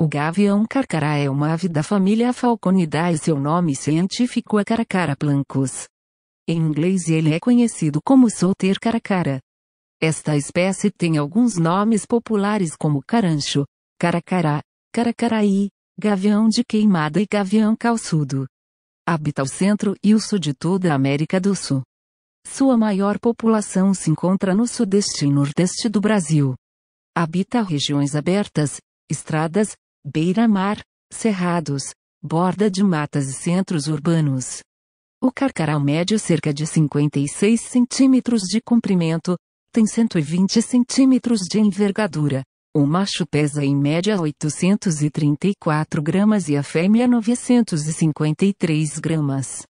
O gavião carcará é uma ave da família Falconidae e seu nome científico é Caracara plancus. Em inglês ele é conhecido como solter caracara. Esta espécie tem alguns nomes populares como carancho, caracará, caracaraí, gavião de queimada e gavião calçudo. Habita o centro e o sul de toda a América do Sul. Sua maior população se encontra no sudeste e nordeste do Brasil. Habita regiões abertas, estradas, beira-mar, cerrados, borda de matas e centros urbanos. O carcaral médio cerca de 56 centímetros de comprimento, tem 120 centímetros de envergadura. O macho pesa em média 834 gramas e a fêmea 953 gramas.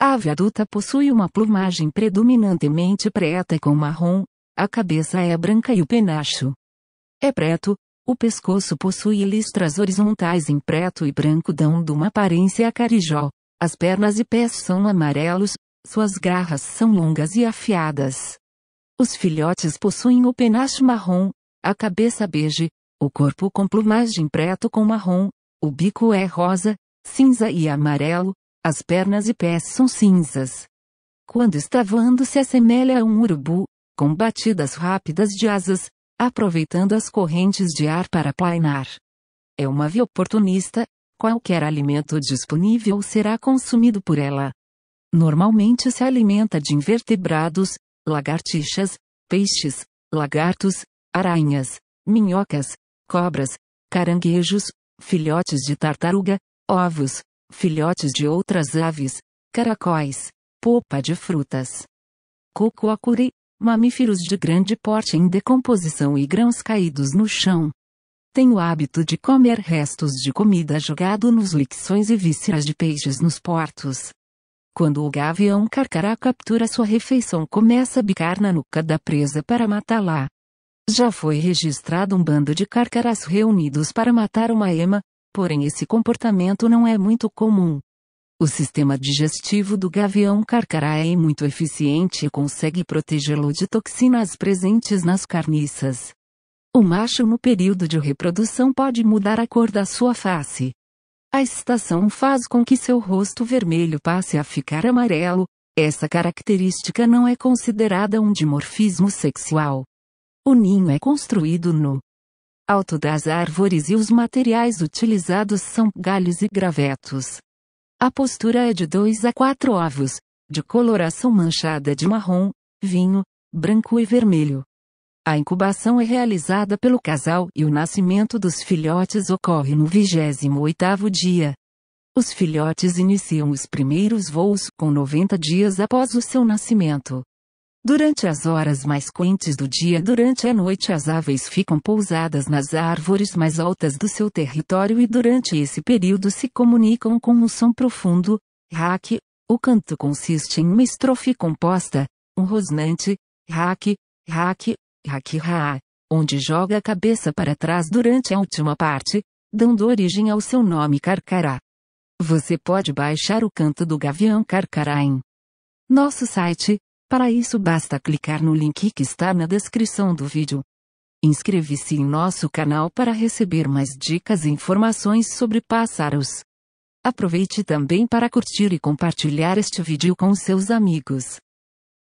A ave adulta possui uma plumagem predominantemente preta com marrom, a cabeça é branca e o penacho é preto, o pescoço possui listras horizontais em preto e branco dando uma aparência a carijó. As pernas e pés são amarelos, suas garras são longas e afiadas. Os filhotes possuem o penacho marrom, a cabeça bege, o corpo com plumagem preto com marrom, o bico é rosa, cinza e amarelo, as pernas e pés são cinzas. Quando está voando se assemelha a um urubu, com batidas rápidas de asas, aproveitando as correntes de ar para planar. É uma via oportunista, qualquer alimento disponível será consumido por ela. Normalmente se alimenta de invertebrados, lagartixas, peixes, lagartos, aranhas, minhocas, cobras, caranguejos, filhotes de tartaruga, ovos, filhotes de outras aves, caracóis, polpa de frutas. Cocoacuri, mamíferos de grande porte em decomposição e grãos caídos no chão. Tem o hábito de comer restos de comida jogado nos lixões e vísceras de peixes nos portos. Quando o gavião carcará captura sua refeição, começa a bicar na nuca da presa para matá-la. Já foi registrado um bando de carcarás reunidos para matar uma ema, porém esse comportamento não é muito comum. O sistema digestivo do gavião carcará é muito eficiente e consegue protegê-lo de toxinas presentes nas carniças. O macho no período de reprodução pode mudar a cor da sua face. A estação faz com que seu rosto vermelho passe a ficar amarelo, essa característica não é considerada um dimorfismo sexual. O ninho é construído no alto das árvores e os materiais utilizados são galhos e gravetos. A postura é de 2 a 4 ovos, de coloração manchada de marrom, vinho, branco e vermelho. A incubação é realizada pelo casal e o nascimento dos filhotes ocorre no 28º dia. Os filhotes iniciam os primeiros voos com 90 dias após o seu nascimento. Durante as horas mais quentes do dia durante a noite as aves ficam pousadas nas árvores mais altas do seu território e durante esse período se comunicam com um som profundo, hack. O canto consiste em uma estrofe composta, um rosnante, hack, hack, hack ra, onde joga a cabeça para trás durante a última parte, dando origem ao seu nome carcará. Você pode baixar o canto do gavião carcará em nosso site para isso basta clicar no link que está na descrição do vídeo. Inscreva-se em nosso canal para receber mais dicas e informações sobre pássaros. Aproveite também para curtir e compartilhar este vídeo com seus amigos.